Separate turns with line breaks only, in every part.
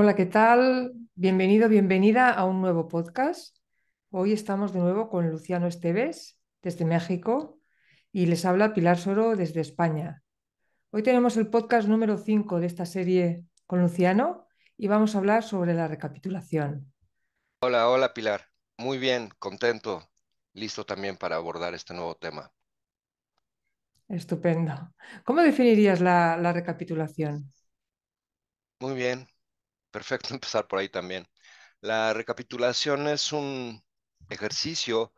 Hola, ¿qué tal? Bienvenido, bienvenida a un nuevo podcast. Hoy estamos de nuevo con Luciano Esteves desde México y les habla Pilar Soro desde España. Hoy tenemos el podcast número 5 de esta serie con Luciano y vamos a hablar sobre la recapitulación.
Hola, hola Pilar. Muy bien, contento, listo también para abordar este nuevo tema.
Estupendo. ¿Cómo definirías la, la recapitulación?
Muy bien, Perfecto, empezar por ahí también. La recapitulación es un ejercicio,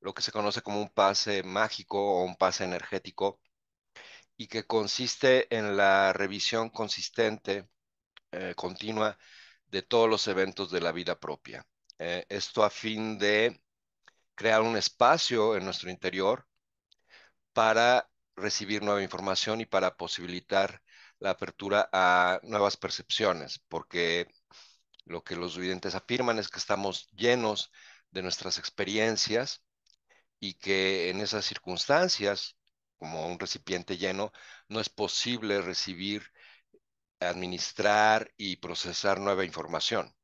lo que se conoce como un pase mágico o un pase energético, y que consiste en la revisión consistente, eh, continua, de todos los eventos de la vida propia. Eh, esto a fin de crear un espacio en nuestro interior para recibir nueva información y para posibilitar la apertura a nuevas percepciones, porque lo que los videntes afirman es que estamos llenos de nuestras experiencias y que en esas circunstancias, como un recipiente lleno, no es posible recibir, administrar y procesar nueva información.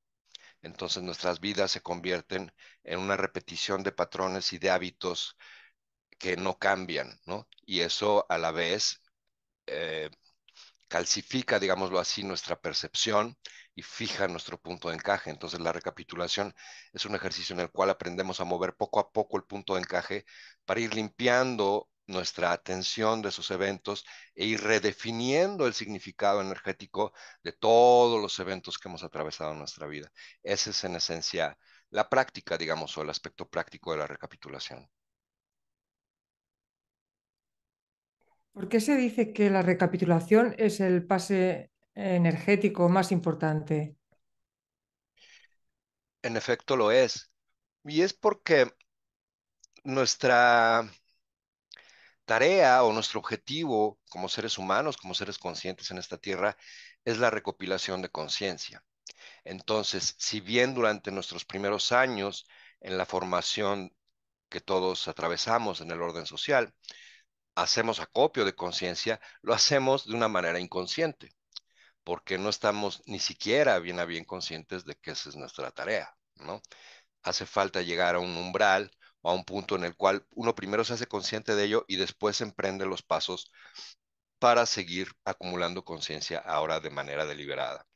Entonces nuestras vidas se convierten en una repetición de patrones y de hábitos que no cambian, ¿no? Y eso a la vez eh, calcifica, digámoslo así, nuestra percepción y fija nuestro punto de encaje. Entonces la recapitulación es un ejercicio en el cual aprendemos a mover poco a poco el punto de encaje para ir limpiando nuestra atención de esos eventos e ir redefiniendo el significado energético de todos los eventos que hemos atravesado en nuestra vida. Ese es en esencia la práctica, digamos, o el aspecto práctico de la recapitulación.
¿Por qué se dice que la recapitulación es el pase energético más importante?
En efecto lo es. Y es porque nuestra tarea o nuestro objetivo como seres humanos, como seres conscientes en esta tierra, es la recopilación de conciencia. Entonces, si bien durante nuestros primeros años en la formación que todos atravesamos en el orden social, hacemos acopio de conciencia, lo hacemos de una manera inconsciente, porque no estamos ni siquiera bien a bien conscientes de que esa es nuestra tarea, ¿no? Hace falta llegar a un umbral o a un punto en el cual uno primero se hace consciente de ello y después emprende los pasos para seguir acumulando conciencia ahora de manera deliberada.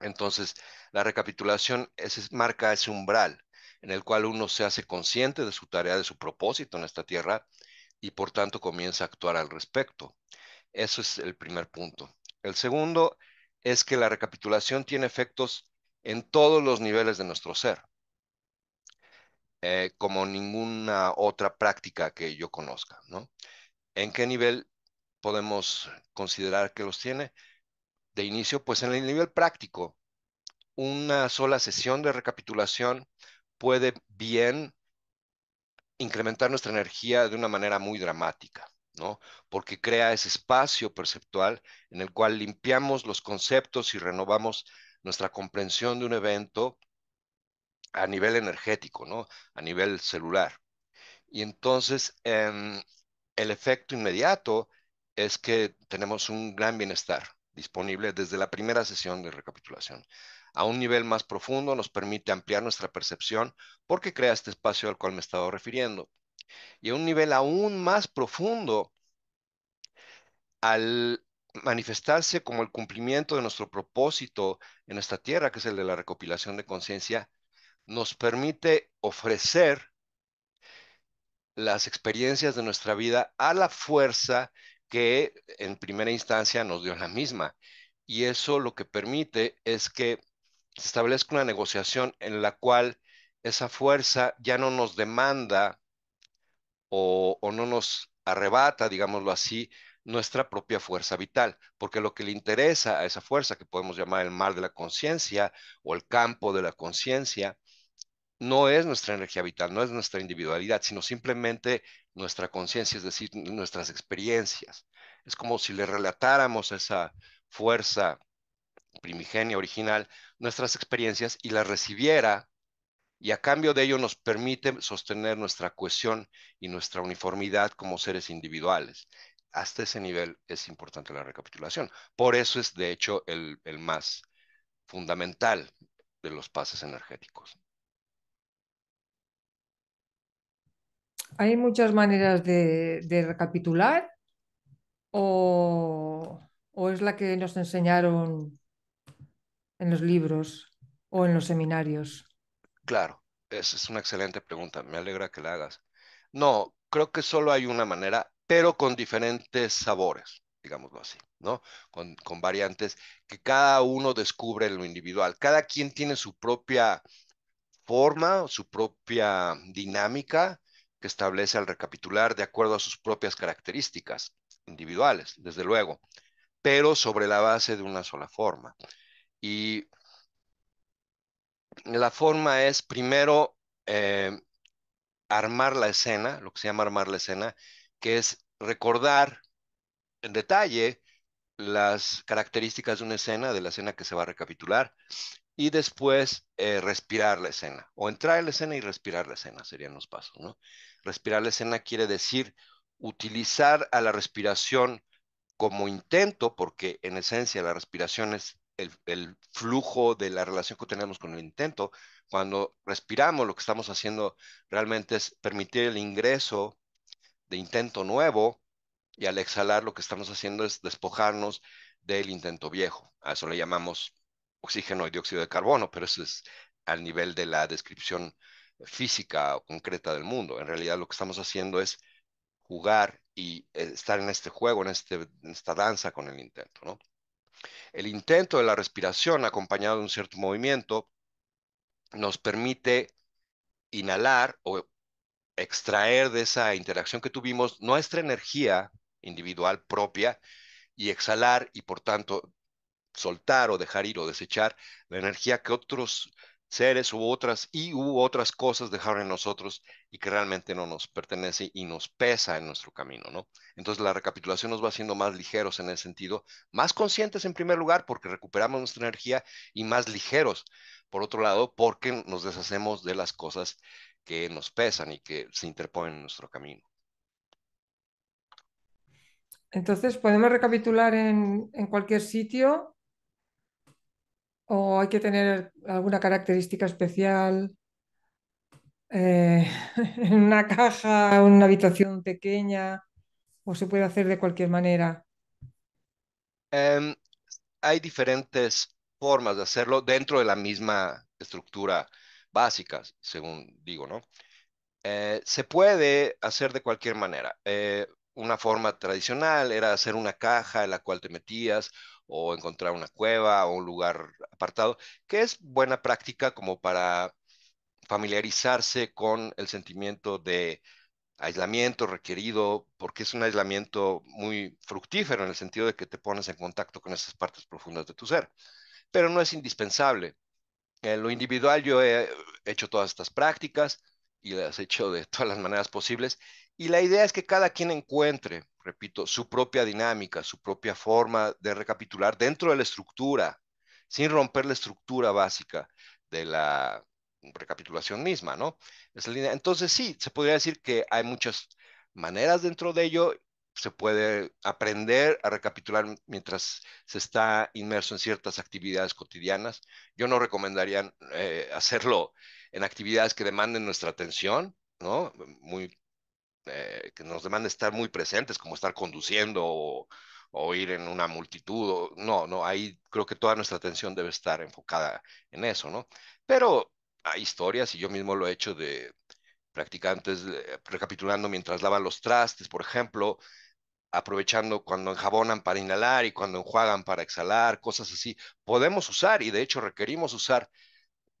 Entonces, la recapitulación es, marca ese umbral en el cual uno se hace consciente de su tarea, de su propósito en esta tierra y por tanto comienza a actuar al respecto. Eso es el primer punto. El segundo es que la recapitulación tiene efectos en todos los niveles de nuestro ser, eh, como ninguna otra práctica que yo conozca. ¿En qué nivel podemos considerar que los tiene? De inicio, pues en el nivel práctico, una sola sesión de recapitulación puede bien incrementar nuestra energía de una manera muy dramática, ¿no? Porque crea ese espacio perceptual en el cual limpiamos los conceptos y renovamos nuestra comprensión de un evento a nivel energético, ¿no? A nivel celular. Y entonces em, el efecto inmediato es que tenemos un gran bienestar disponible desde la primera sesión de recapitulación a un nivel más profundo, nos permite ampliar nuestra percepción porque crea este espacio al cual me estaba refiriendo. Y a un nivel aún más profundo, al manifestarse como el cumplimiento de nuestro propósito en esta tierra, que es el de la recopilación de conciencia, nos permite ofrecer las experiencias de nuestra vida a la fuerza que en primera instancia nos dio la misma. Y eso lo que permite es que se establezca una negociación en la cual esa fuerza ya no nos demanda o, no nos arrebata, digámoslo así, nuestra propia fuerza vital, porque lo que le interesa a esa fuerza, que podemos llamar el mar de la conciencia o el campo de la conciencia, no es nuestra energía vital, no es nuestra individualidad, sino simplemente nuestra conciencia, es decir, nuestras experiencias. Es como si le relatáramos esa fuerza primigenia, original, nuestras experiencias y las recibiera y a cambio de ello nos permite sostener nuestra cohesión y nuestra uniformidad como seres individuales. Hasta ese nivel es importante la recapitulación. Por eso es, de hecho, el, más fundamental de los pases energéticos.
¿Hay muchas maneras de, recapitular? ¿O, ¿O es la que nos enseñaron en los libros o en los seminarios?
Claro, esa es una excelente pregunta. Me alegra que la hagas. No, creo que solo hay una manera, pero con diferentes sabores, digámoslo así, ¿no? Con, con variantes que cada uno descubre en lo individual. Cada quien tiene su propia forma, su propia dinámica que establece al recapitular de acuerdo a sus propias características individuales, desde luego, pero sobre la base de una sola forma. Y la forma es primero eh, armar la escena, lo que se llama armar la escena, que es recordar en detalle las características de una escena, de la escena que se va a recapitular, y después eh, respirar la escena, o entrar en la escena y respirar la escena, serían los pasos, ¿no? Respirar la escena quiere decir utilizar a la respiración como intento, porque en esencia la respiración es el, flujo de la relación que tenemos con el intento. Cuando respiramos, lo que estamos haciendo realmente es permitir el ingreso de intento nuevo y al exhalar lo que estamos haciendo es despojarnos del intento viejo. A eso le llamamos oxígeno y dióxido de carbono, pero eso es al nivel de la descripción física o concreta del mundo. En realidad lo que estamos haciendo es jugar y eh, estar en este juego, este, en esta danza con el intento, ¿no? El intento de la respiración acompañado de un cierto movimiento nos permite inhalar o extraer de esa interacción que tuvimos nuestra energía individual propia y exhalar y por tanto soltar o dejar ir o desechar la energía que otros seres u otras y u otras cosas dejaron en nosotros y que realmente no nos pertenece y nos pesa en nuestro camino, ¿no? Entonces la recapitulación nos va haciendo más ligeros en el sentido, más conscientes en primer lugar porque recuperamos nuestra energía y más ligeros, por otro lado, porque nos deshacemos de las cosas que nos pesan y que se interponen en nuestro camino.
Entonces, podemos recapitular en cualquier sitio ¿O hay que tener alguna característica especial? Eh, en una caja, una habitación pequeña, o se puede hacer de cualquier manera.
Em, hay diferentes formas de hacerlo dentro de la misma estructura básica, según digo, ¿no? Eh, se puede hacer de cualquier manera. Eh, una forma tradicional era hacer una caja en la cual te metías o encontrar una cueva o un lugar apartado, que es buena práctica como para familiarizarse con el sentimiento de aislamiento requerido, porque es un aislamiento muy fructífero en el sentido de que te pones en contacto con esas partes profundas de tu ser, pero no es indispensable. En lo individual yo he hecho todas estas prácticas y las he hecho de todas las maneras posibles, y la idea es que cada quien encuentre repito, su propia dinámica, su propia forma de recapitular dentro de la estructura, sin romper la estructura básica de la recapitulación misma, ¿no? Esa línea. Entonces sí, se podría decir que hay muchas maneras dentro de ello, se puede aprender a recapitular mientras se está inmerso en ciertas actividades cotidianas. Yo no recomendaría eh, hacerlo en actividades que demanden nuestra atención, ¿no? Muy eh, que nos demanda estar muy presentes, como estar conduciendo o, ir en una multitud. no, no, ahí creo que toda nuestra atención debe estar enfocada en eso, ¿no? Pero hay historias, y yo mismo lo he hecho de practicantes eh, recapitulando mientras lavan los trastes, por ejemplo, aprovechando cuando enjabonan para inhalar y cuando enjuagan para exhalar, cosas así. Podemos usar, y de hecho requerimos usar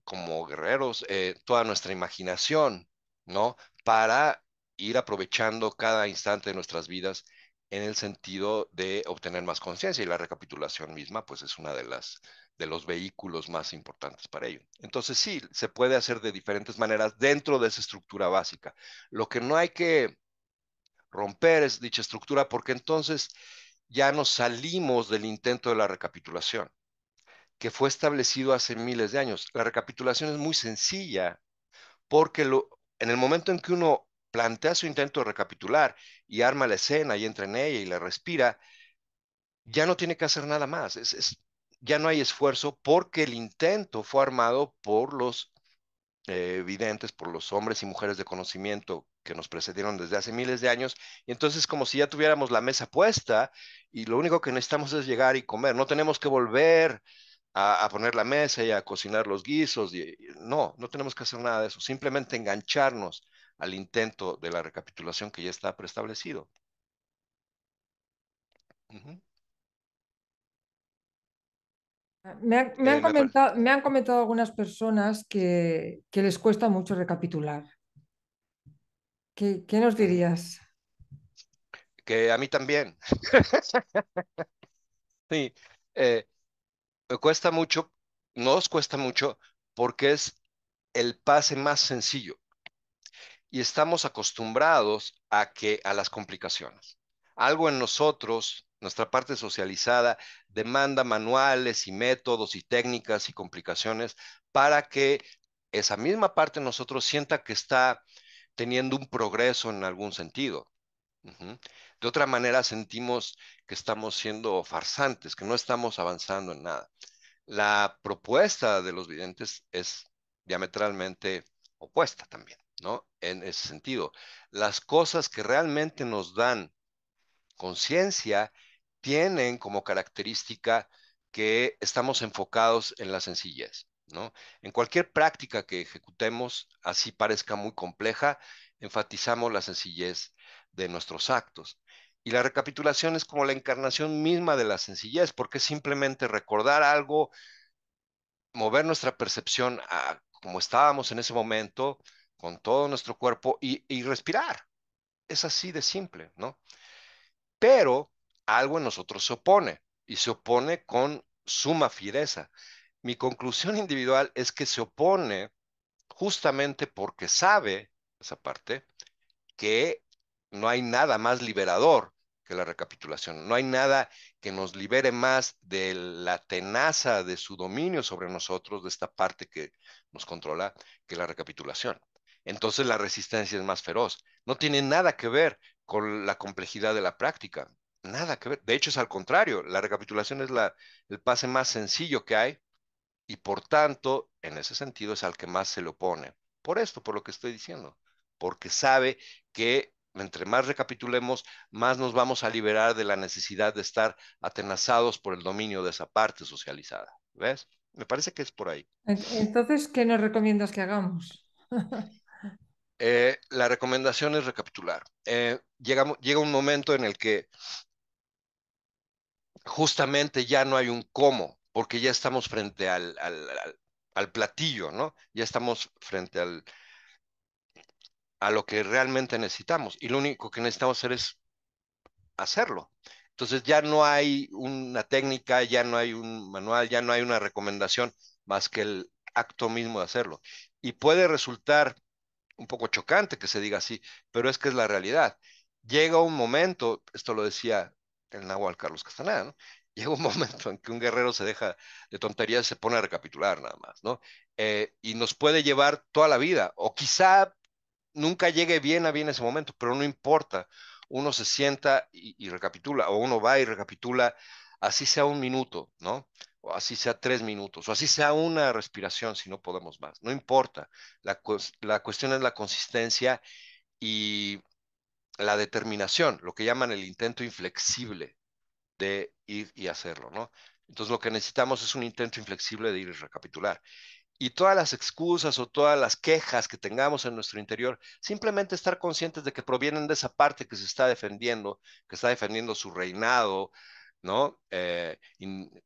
como guerreros, eh, toda nuestra imaginación, ¿no? Para ir aprovechando cada instante de nuestras vidas en el sentido de obtener más conciencia y la recapitulación misma pues es una de las de los vehículos más importantes para ello. Entonces sí, se puede hacer de diferentes maneras dentro de esa estructura básica. Lo que no hay que romper es dicha estructura porque entonces ya nos salimos del intento de la recapitulación que fue establecido hace miles de años. La recapitulación es muy sencilla porque lo, en el momento en que uno plantea su intento de recapitular y arma la escena y entra en ella y le respira, ya no tiene que hacer nada más. Es, ya no hay esfuerzo porque el intento fue armado por los eh, videntes, por los hombres y mujeres de conocimiento que nos precedieron desde hace miles de años. Y entonces como si ya tuviéramos la mesa puesta y lo único que necesitamos es llegar y comer. No tenemos que volver a, poner la mesa y a cocinar los guisos. no, no tenemos que hacer nada de eso. Simplemente engancharnos al intento de la recapitulación que ya está preestablecido.
Ah, eh, me, han comentado, algunas personas que, les cuesta mucho recapitular. ¿Qué, nos dirías?
Que a mí también. sí, eh, me cuesta mucho, nos cuesta mucho porque es el pase más sencillo y estamos acostumbrados a que a las complicaciones. Algo en nosotros, nuestra parte socializada, demanda manuales y métodos y técnicas y complicaciones para que esa misma parte de nosotros sienta que está teniendo un progreso en algún sentido. De otra manera sentimos que estamos siendo farsantes, que no estamos avanzando en nada. La propuesta de los videntes es diametralmente opuesta también. En ese sentido, las cosas que realmente nos dan conciencia tienen como característica que estamos enfocados en la sencillez, ¿no? En cualquier práctica que ejecutemos, así parezca muy compleja, enfatizamos la sencillez de nuestros actos. Y la recapitulación es como la encarnación misma de la sencillez, porque simplemente recordar algo, mover nuestra percepción a como estábamos en ese momento, con todo nuestro cuerpo y, respirar. Es así de simple, ¿no? Pero algo en nosotros se opone y se opone con suma fiereza. Mi conclusión individual es que se opone justamente porque sabe, esa parte, que no hay nada más liberador que la recapitulación. No hay nada que nos libere más de la tenaza de su dominio sobre nosotros, de esta parte que nos controla, que la recapitulación entonces la resistencia es más feroz. No tiene nada que ver con la complejidad de la práctica, nada que ver. De hecho, es al contrario, la recapitulación es el pase más sencillo que hay y por tanto, en ese sentido, es al que más se le opone. Por esto, por lo que estoy diciendo, porque sabe que entre más recapitulemos, más nos vamos a liberar de la necesidad de estar atenazados por el dominio de esa parte socializada. ¿Ves? Me parece que es por ahí.
Entonces, ¿qué nos recomiendas que hagamos?
Eh, la recomendación es recapitular. Eh, llega, un momento en el que justamente ya no hay un cómo, porque ya estamos frente al, platillo, ¿no? Ya estamos frente al, a lo que realmente necesitamos. Y lo único que necesitamos hacer es hacerlo. Entonces ya no hay una técnica, ya no hay un manual, ya no hay una recomendación más que el acto mismo de hacerlo. Y puede resultar un poco chocante que se diga así, pero es que es la realidad. Llega un momento, esto lo decía el Nahual Carlos Castaneda, llega un momento en que un guerrero se deja de tonterías y se pone a recapitular nada más, ¿no? Eh, y nos puede llevar toda la vida, o quizá nunca llegue bien a bien ese momento, pero no importa, uno se sienta y recapitula, o uno va y recapitula, así sea un minuto, ¿no? o así sea tres minutos, o así sea una respiración si no podemos más, no importa. La, cuestión es la consistencia y la determinación, lo que llaman el intento inflexible de ir y hacerlo, ¿no? Entonces lo que necesitamos es un intento inflexible de ir y recapitular. Y todas las excusas o todas las quejas que tengamos en nuestro interior, simplemente estar conscientes de que provienen de esa parte que se está defendiendo, que está defendiendo su reinado, ¿no? Eh,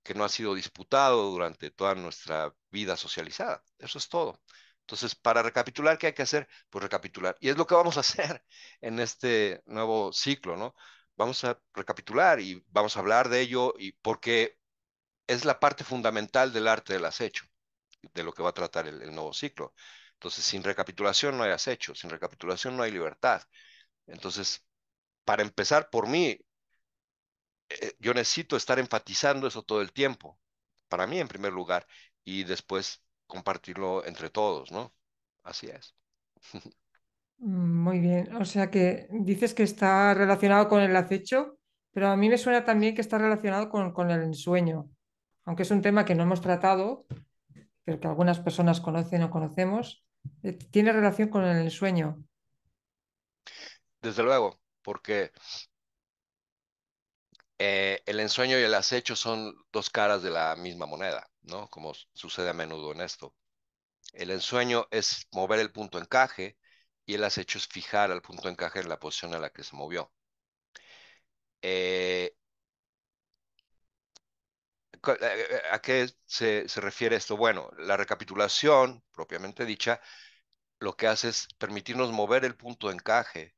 que no ha sido disputado durante toda nuestra vida socializada. Eso es todo. Entonces, para recapitular, ¿qué hay que hacer? Pues recapitular. Y es lo que vamos a hacer en este nuevo ciclo, ¿no? Vamos a recapitular y vamos a hablar de ello y porque es la parte fundamental del arte del acecho, de lo que va a tratar el, el nuevo ciclo. Entonces, sin recapitulación no hay acecho, sin recapitulación no hay libertad. Entonces, para empezar por mí, eh, yo necesito estar enfatizando eso todo el tiempo, para mí en primer lugar, y después compartirlo entre todos, ¿no? Así es.
Mm, muy bien, o sea que dices que está relacionado con el acecho, pero a mí me suena también que está relacionado con, con el ensueño, aunque es un tema que no hemos tratado, pero que algunas personas conocen o conocemos, eh, tiene relación con el ensueño.
Desde luego, porque eh, el ensueño y el acecho son dos caras de la misma moneda, ¿no? Como sucede a menudo en esto. El ensueño es mover el punto encaje y el acecho es fijar al punto encaje en la posición a la que se movió. Eh, eh, ¿A qué se, se refiere esto? Bueno, la recapitulación, propiamente dicha, lo que hace es permitirnos mover el punto de encaje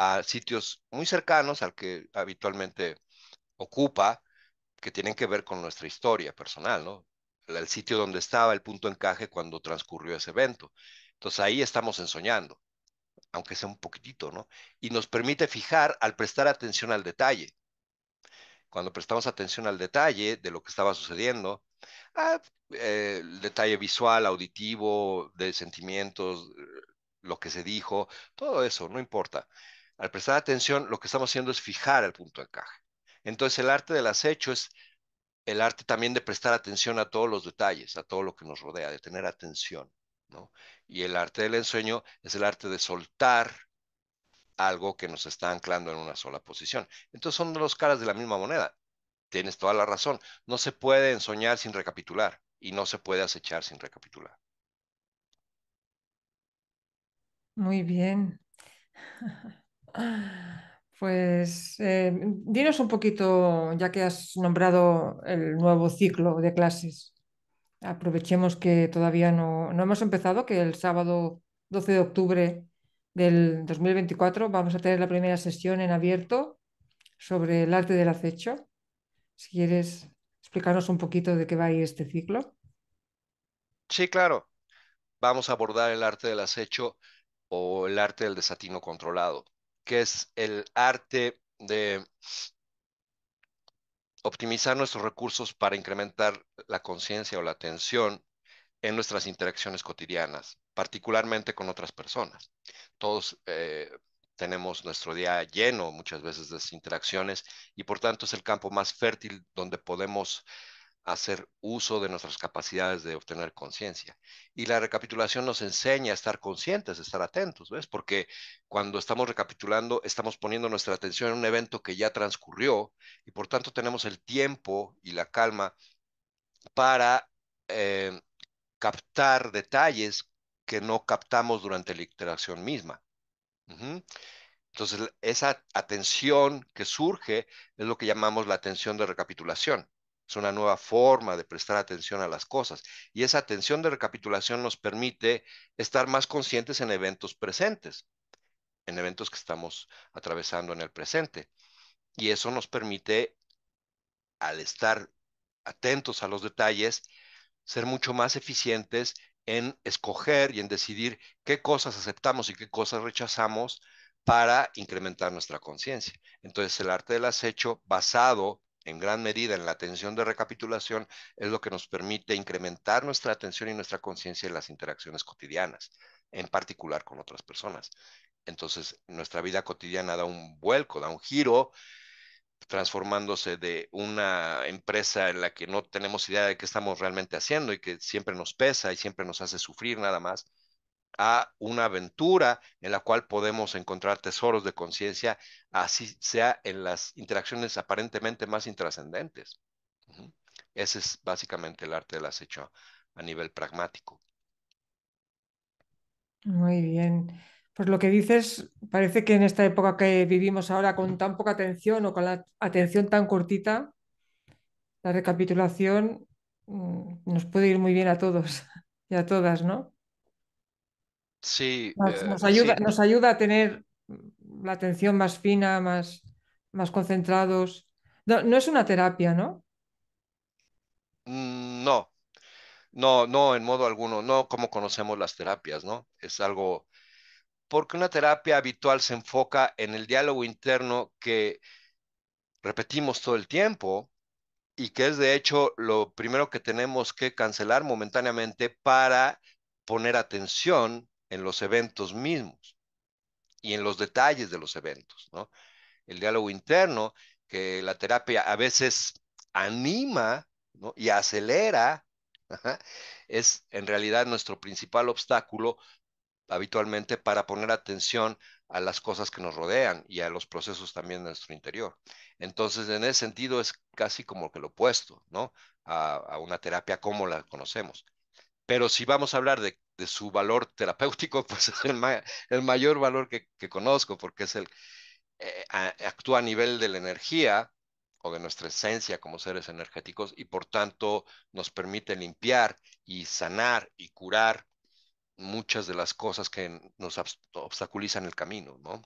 a sitios muy cercanos al que habitualmente ocupa, que tienen que ver con nuestra historia personal, ¿no? El, sitio donde estaba, el punto de encaje cuando transcurrió ese evento. Entonces ahí estamos ensoñando, aunque sea un poquitito, ¿no? Y nos permite fijar al prestar atención al detalle. Cuando prestamos atención al detalle de lo que estaba sucediendo, ah, eh, el detalle visual, auditivo, de sentimientos, lo que se dijo, todo eso, no importa. Al prestar atención, lo que estamos haciendo es fijar el punto de encaje. Entonces, el arte del acecho es el arte también de prestar atención a todos los detalles, a todo lo que nos rodea, de tener atención. Y el arte del ensueño es el arte de soltar algo que nos está anclando en una sola posición. Entonces son dos caras de la misma moneda. Tienes toda la razón. No se puede ensoñar sin recapitular y no se puede acechar sin recapitular.
Muy bien. Pues eh, dinos un poquito, ya que has nombrado el nuevo ciclo de clases. Aprovechemos que todavía no, no hemos empezado, que el sábado 12 de octubre del 2024 vamos a tener la primera sesión en abierto sobre el arte del acecho. Si quieres explicarnos un poquito de qué va a ir este ciclo.
Sí, claro. Vamos a abordar el arte del acecho o el arte del desatino controlado que es el arte de optimizar nuestros recursos para incrementar la conciencia o la atención en nuestras interacciones cotidianas, particularmente con otras personas. Todos eh, tenemos nuestro día lleno muchas veces de interacciones y por tanto es el campo más fértil donde podemos hacer uso de nuestras capacidades de obtener conciencia. Y la recapitulación nos enseña a estar conscientes, a estar atentos, ¿ves? Porque cuando estamos recapitulando, estamos poniendo nuestra atención en un evento que ya transcurrió y por tanto tenemos el tiempo y la calma para eh, captar detalles que no captamos durante la interacción misma. Entonces, esa atención que surge es lo que llamamos la atención de recapitulación es una nueva forma de prestar atención a las cosas. Y esa atención de recapitulación nos permite estar más conscientes en eventos presentes, en eventos que estamos atravesando en el presente. Y eso nos permite, al estar atentos a los detalles, ser mucho más eficientes en escoger y en decidir qué cosas aceptamos y qué cosas rechazamos para incrementar nuestra conciencia. Entonces, el arte del acecho basado en gran medida en la atención de recapitulación es lo que nos permite incrementar nuestra atención y nuestra conciencia en las interacciones cotidianas, en particular con otras personas. Entonces, nuestra vida cotidiana da un vuelco, da un giro, transformándose de una empresa en la que no tenemos idea de qué estamos realmente haciendo y que siempre nos pesa y siempre nos hace sufrir nada más, a una aventura en la cual podemos encontrar tesoros de conciencia, así sea en las interacciones aparentemente más intrascendentes. Ese es básicamente el arte del acecho a nivel pragmático.
Muy bien. Pues lo que dices, parece que en esta época que vivimos ahora con tan poca atención o con la atención tan cortita, la recapitulación mm, nos puede ir muy bien a todos y a todas, ¿no? Eh, sí. Nos, ayuda, a tener la atención más fina, más, más concentrados. No, no es una terapia, ¿no?
Mm, no, no, no, en modo alguno, no como conocemos las terapias, ¿no? Es algo, porque una terapia habitual se enfoca en el diálogo interno que repetimos todo el tiempo y que es de hecho lo primero que tenemos que cancelar momentáneamente para poner atención en los eventos mismos y en los detalles de los eventos, ¿no? El diálogo interno, que la terapia a veces anima y acelera, es en realidad nuestro principal obstáculo habitualmente para poner atención a las cosas que nos rodean y a los procesos también de nuestro interior. Entonces, en ese sentido es casi como que lo opuesto, ¿no? a una terapia como la conocemos pero si vamos a hablar de, su valor terapéutico, pues es el, mayor valor que, conozco, porque es el, eh, actúa a nivel de la energía o de nuestra esencia como seres energéticos y por tanto nos permite limpiar y sanar y curar muchas de las cosas que nos obstaculizan el camino, ¿no?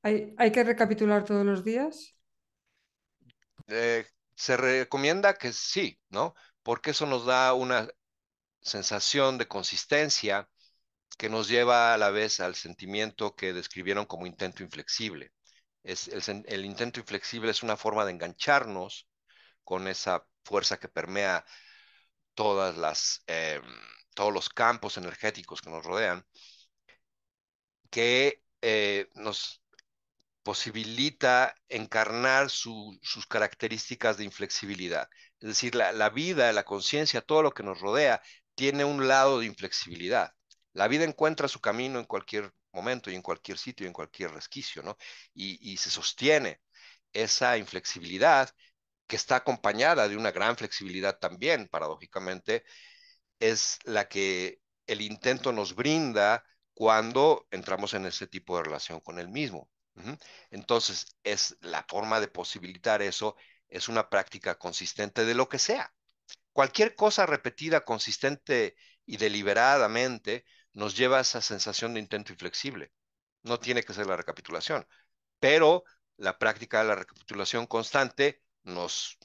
¿Hay, que recapitular todos los días?
Eh, se recomienda que sí, ¿no? porque eso nos da una sensación de consistencia que nos lleva a la vez al sentimiento que describieron como intento inflexible. el, intento inflexible es una forma de engancharnos con esa fuerza que permea todas las, eh, todos los campos energéticos que nos rodean, que eh, nos posibilita encarnar sus características de inflexibilidad. Es decir, la, vida, la conciencia, todo lo que nos rodea, tiene un lado de inflexibilidad. La vida encuentra su camino en cualquier momento y en cualquier sitio y en cualquier resquicio, ¿no? Y, y se sostiene esa inflexibilidad que está acompañada de una gran flexibilidad también, paradójicamente, es la que el intento nos brinda cuando entramos en ese tipo de relación con el mismo. Entonces, es la forma de posibilitar eso es una práctica consistente de lo que sea. Cualquier cosa repetida, consistente y deliberadamente nos lleva a esa sensación de intento inflexible. No tiene que ser la recapitulación, pero la práctica de la recapitulación constante nos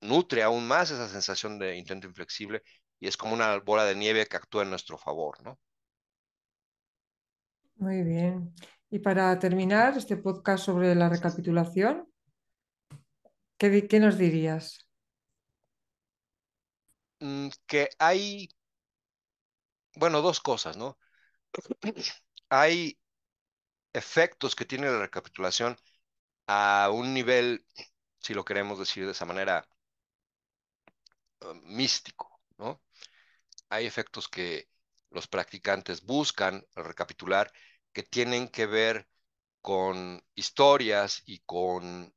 nutre aún más esa sensación de intento inflexible y es como una bola de nieve que actúa en nuestro favor, ¿no?
Muy bien. Y para terminar este podcast sobre la recapitulación, ¿Qué, nos dirías?
Mm, que hay, bueno, dos cosas, ¿no? hay efectos que tiene la recapitulación a un nivel, si lo queremos decir de esa manera, eh, místico, ¿no? Hay efectos que los practicantes buscan recapitular que tienen que ver con historias y con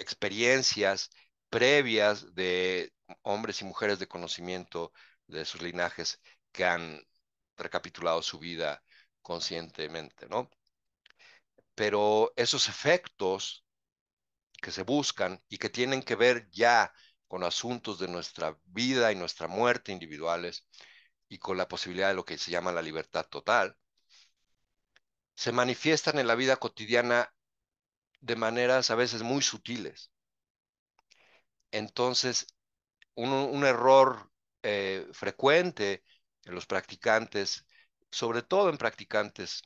experiencias previas de hombres y mujeres de conocimiento de sus linajes que han recapitulado su vida conscientemente, ¿no? Pero esos efectos que se buscan y que tienen que ver ya con asuntos de nuestra vida y nuestra muerte individuales y con la posibilidad de lo que se llama la libertad total, se manifiestan en la vida cotidiana de maneras a veces muy sutiles. Entonces, un, error eh, frecuente en los practicantes, sobre todo en practicantes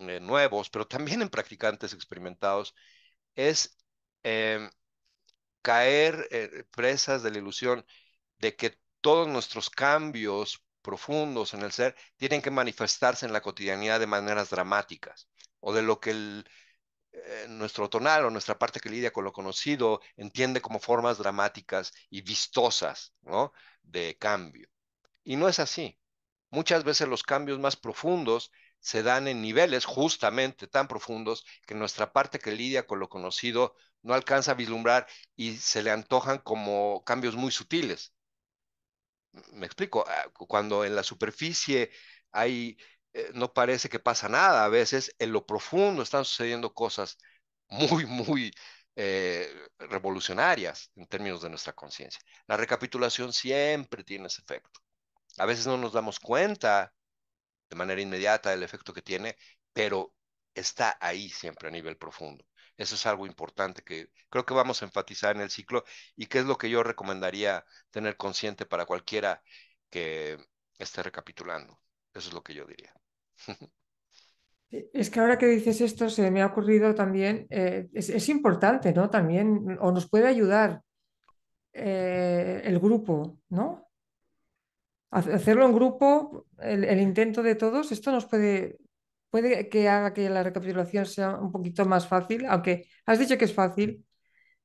eh, nuevos, pero también en practicantes experimentados, es em, caer eh, presas de la ilusión de que todos nuestros cambios profundos en el ser tienen que manifestarse en la cotidianidad de maneras dramáticas o de lo que el, eh, nuestro tonal o nuestra parte que lidia con lo conocido entiende como formas dramáticas y vistosas de cambio. Y no es así. Muchas veces los cambios más profundos se dan en niveles justamente tan profundos que nuestra parte que lidia con lo conocido no alcanza a vislumbrar y se le antojan como cambios muy sutiles. Me explico, ah, cuando en la superficie hay eh, no parece que pasa nada. A veces en lo profundo están sucediendo cosas muy, muy eh, revolucionarias en términos de nuestra conciencia. La recapitulación siempre tiene ese efecto. A veces no nos damos cuenta de manera inmediata del efecto que tiene, pero está ahí siempre a nivel profundo. Eso es algo importante que creo que vamos a enfatizar en el ciclo y que es lo que yo recomendaría tener consciente para cualquiera que esté recapitulando. Eso es lo que yo diría.
Es que ahora que dices esto se me ha ocurrido también, eh, es, importante, ¿no? También, o nos puede ayudar eh, el grupo, ¿no? Hacerlo en grupo, el, intento de todos, esto nos puede, puede que haga que la recapitulación sea un poquito más fácil, aunque has dicho que es fácil,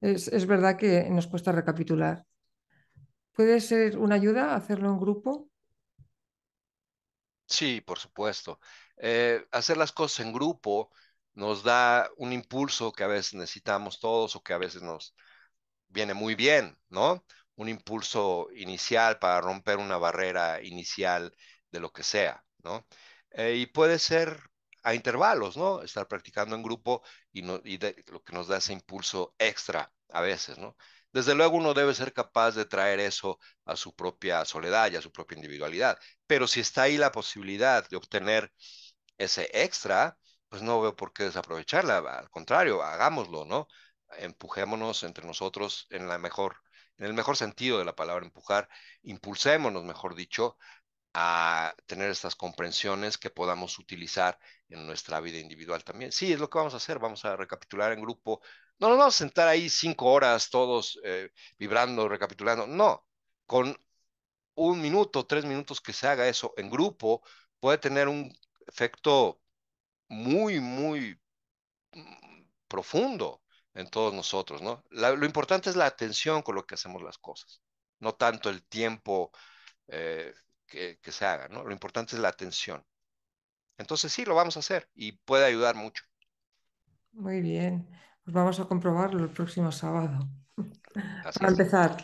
es, es verdad que nos cuesta recapitular. ¿Puede ser una ayuda hacerlo en grupo?
Sí, por supuesto. Eh, hacer las cosas en grupo nos da un impulso que a veces necesitamos todos o que a veces nos viene muy bien, ¿no? Un impulso inicial para romper una barrera inicial de lo que sea, ¿no? Eh, y puede ser a intervalos, ¿no? Estar practicando en grupo y, lo que nos da ese impulso extra a veces, ¿no? Desde luego uno debe ser capaz de traer eso a su propia soledad y a su propia individualidad, pero si está ahí la posibilidad de obtener ese extra, pues no veo por qué desaprovecharla, al contrario, hagámoslo, ¿no? Empujémonos entre nosotros en la mejor en el mejor sentido de la palabra empujar, impulsémonos, mejor dicho, a tener estas comprensiones que podamos utilizar en nuestra vida individual también. Sí, es lo que vamos a hacer. Vamos a recapitular en grupo no nos vamos a sentar ahí cinco horas todos eh, vibrando, recapitulando. No, con un minuto, tres minutos que se haga eso en grupo, puede tener un efecto muy, muy mm, profundo en todos nosotros, ¿no? lo importante es la atención con lo que hacemos las cosas, no tanto el tiempo eh, que, que, se haga, ¿no? Lo importante es la atención. Entonces sí, lo vamos a hacer y puede ayudar mucho.
Muy bien. Pues vamos a comprobarlo el próximo sábado. Para empezar.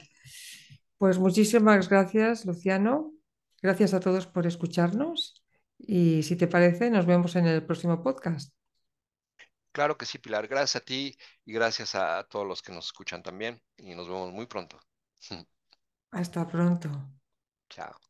Pues muchísimas gracias, Luciano. Gracias a todos por escucharnos. Y si te parece, nos vemos en el próximo podcast.
Claro que sí, Pilar. Gracias a ti y gracias a todos los que nos escuchan también. Y nos vemos muy pronto.
Hasta pronto.
Chao.